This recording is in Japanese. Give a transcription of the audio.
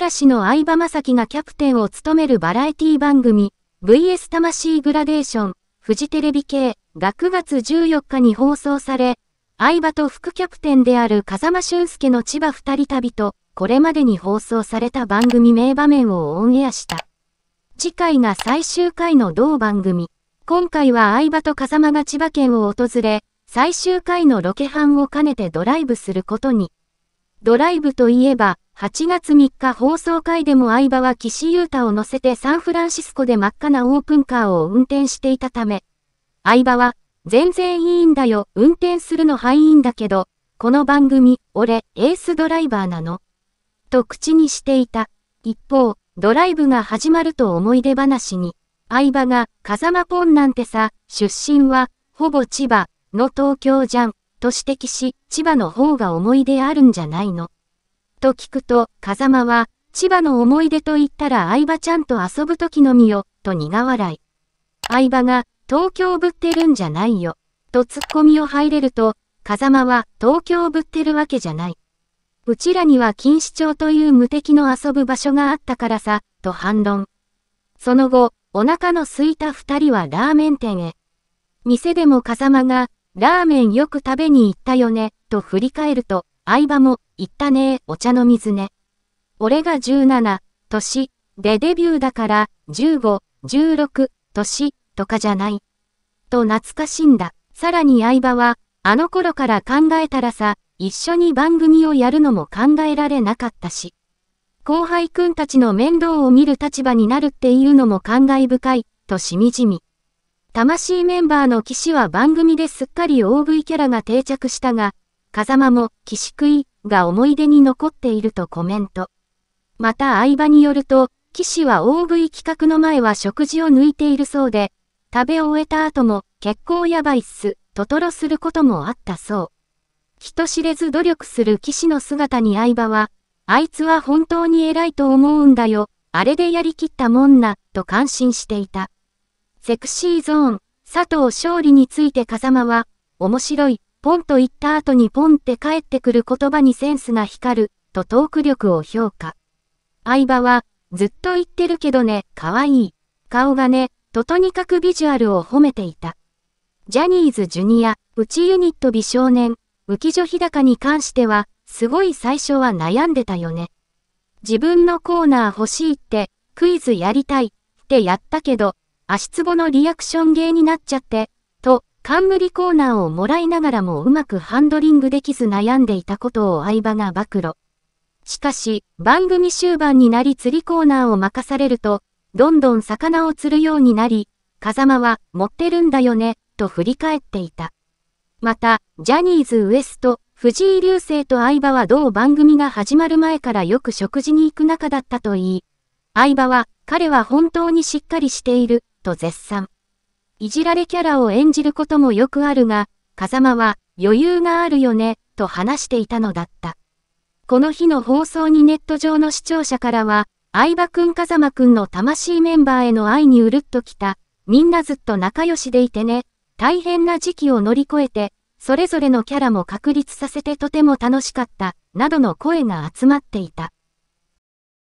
嵐の相葉雅紀がキャプテンを務めるバラエティ番組、VS 魂グラデーション、フジテレビ系が9月14日に放送され、相葉と副キャプテンである風間俊介の千葉二人旅と、これまでに放送された番組名場面をオンエアした。次回が最終回の同番組。今回は相葉と風間が千葉県を訪れ、最終回のロケ班を兼ねてドライブすることに。ドライブといえば、8月3日放送回でも相場は岸優太を乗せてサンフランシスコで真っ赤なオープンカーを運転していたため、相場は、全然いいんだよ、運転するのはいいんだけど、この番組、俺、エースドライバーなの。と口にしていた。一方、ドライブが始まると思い出話に、相場が、風間ポンなんてさ、出身は、ほぼ千葉、の東京じゃん。と指摘し、千葉の方が思い出あるんじゃないの。と聞くと、風間は、千葉の思い出と言ったら相葉ちゃんと遊ぶ時のみよ、と苦笑い。相葉が、東京ぶってるんじゃないよ、と突っ込みを入れると、風間は、東京ぶってるわけじゃない。うちらには錦糸町という無敵の遊ぶ場所があったからさ、と反論。その後、お腹の空いた二人はラーメン店へ。店でも風間が、ラーメンよく食べに行ったよね、と振り返ると、相葉も、行ったねお茶の水ね。俺が17、年、でデビューだから、15、16、年、とかじゃない。と懐かしんだ。さらに相葉は、あの頃から考えたらさ、一緒に番組をやるのも考えられなかったし。後輩くんたちの面倒を見る立場になるっていうのも感慨深い、としみじみ。魂メンバーの騎士は番組ですっかり大食いキャラが定着したが、風間も騎士食いが思い出に残っているとコメント。また相場によると、騎士は大食い企画の前は食事を抜いているそうで、食べ終えた後も結構やばいっす、ととろすることもあったそう。人知れず努力する騎士の姿に相場は、あいつは本当に偉いと思うんだよ、あれでやりきったもんな、と感心していた。セクシーゾーン、佐藤勝利について風間は、面白い、ポンと言った後にポンって帰ってくる言葉にセンスが光る、とトーク力を評価。相葉は、ずっと言ってるけどね、可愛い。顔がね、ととにかくビジュアルを褒めていた。ジャニーズジュニア、内ユニット美少年、浮所日高に関しては、すごい最初は悩んでたよね。自分のコーナー欲しいって、クイズやりたいってやったけど、足つぼのリアクション芸になっちゃって、と、冠コーナーをもらいながらもうまくハンドリングできず悩んでいたことを相場が暴露。しかし、番組終盤になり釣りコーナーを任されると、どんどん魚を釣るようになり、風間は持ってるんだよね、と振り返っていた。また、ジャニーズウエスト、藤井流星と相場は同番組が始まる前からよく食事に行く仲だったといい、相場は彼は本当にしっかりしている、と絶賛。いじられキャラを演じることもよくあるが、風間は余裕があるよね、と話していたのだった。この日の放送にネット上の視聴者からは、相葉くん風間くんの魂メンバーへの愛にうるっときた、みんなずっと仲良しでいてね、大変な時期を乗り越えて、それぞれのキャラも確立させてとても楽しかった、などの声が集まっていた。